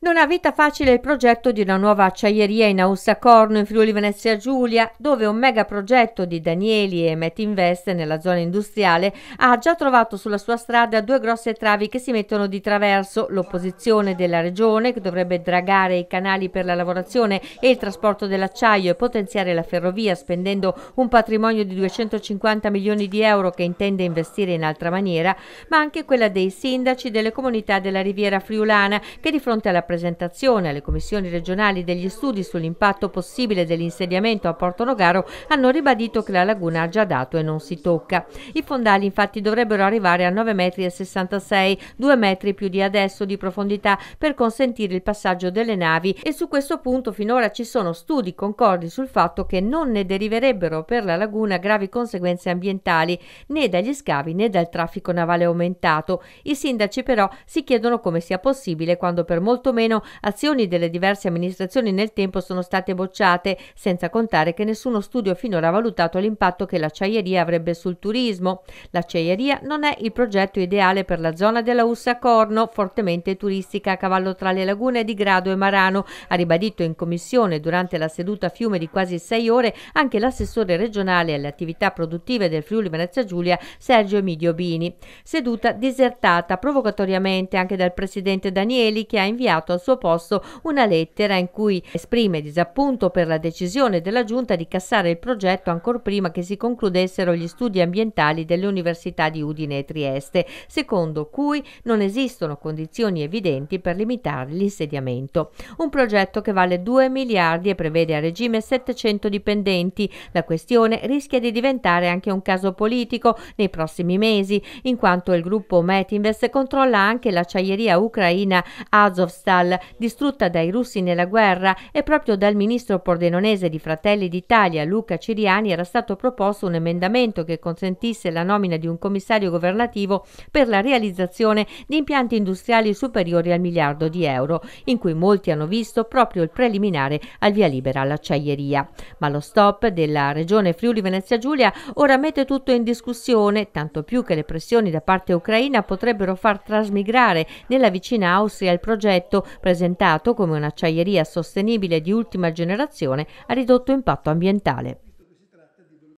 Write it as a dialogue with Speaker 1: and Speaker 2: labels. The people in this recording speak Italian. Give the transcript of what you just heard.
Speaker 1: Non ha vita facile il progetto di una nuova acciaieria in Aussa Corno in Friuli Venezia Giulia, dove un megaprogetto di Danieli e Met Invest nella zona industriale ha già trovato sulla sua strada due grosse travi che si mettono di traverso, l'opposizione della regione che dovrebbe dragare i canali per la lavorazione e il trasporto dell'acciaio e potenziare la ferrovia spendendo un patrimonio di 250 milioni di euro che intende investire in altra maniera, ma anche quella dei sindaci delle comunità della riviera friulana che di fronte alla rappresentazione alle commissioni regionali degli studi sull'impatto possibile dell'insediamento a Porto Nogaro hanno ribadito che la laguna ha già dato e non si tocca. I fondali infatti dovrebbero arrivare a 9,66 m, 2 metri più di adesso di profondità per consentire il passaggio delle navi e su questo punto finora ci sono studi concordi sul fatto che non ne deriverebbero per la laguna gravi conseguenze ambientali né dagli scavi né dal traffico navale aumentato. I sindaci però si chiedono come sia possibile quando per molto meno meno azioni delle diverse amministrazioni nel tempo sono state bocciate, senza contare che nessuno studio finora ha valutato l'impatto che l'acciaieria avrebbe sul turismo. L'acciaieria non è il progetto ideale per la zona della Ussa Corno, fortemente turistica a cavallo tra le lagune di Grado e Marano, ha ribadito in commissione durante la seduta a fiume di quasi sei ore anche l'assessore regionale alle attività produttive del Friuli Venezia Giulia Sergio Emidio Bini. Seduta disertata provocatoriamente anche dal presidente Danieli che ha inviato inviato al suo posto una lettera in cui esprime disappunto per la decisione della Giunta di cassare il progetto ancora prima che si concludessero gli studi ambientali delle università di Udine e Trieste, secondo cui non esistono condizioni evidenti per limitare l'insediamento. Un progetto che vale 2 miliardi e prevede a regime 700 dipendenti. La questione rischia di diventare anche un caso politico nei prossimi mesi, in quanto il gruppo Metinvest controlla anche l'acciaieria ucraina Azovstal Vidal, distrutta dai russi nella guerra e proprio dal ministro pordenonese di Fratelli d'Italia Luca Ciriani era stato proposto un emendamento che consentisse la nomina di un commissario governativo per la realizzazione di impianti industriali superiori al miliardo di euro, in cui molti hanno visto proprio il preliminare al via libera all'acciaieria. Ma lo stop della regione Friuli Venezia Giulia ora mette tutto in discussione, tanto più che le pressioni da parte ucraina potrebbero far trasmigrare nella vicina Austria il progetto presentato come un'acciaieria sostenibile di ultima generazione a ridotto impatto ambientale.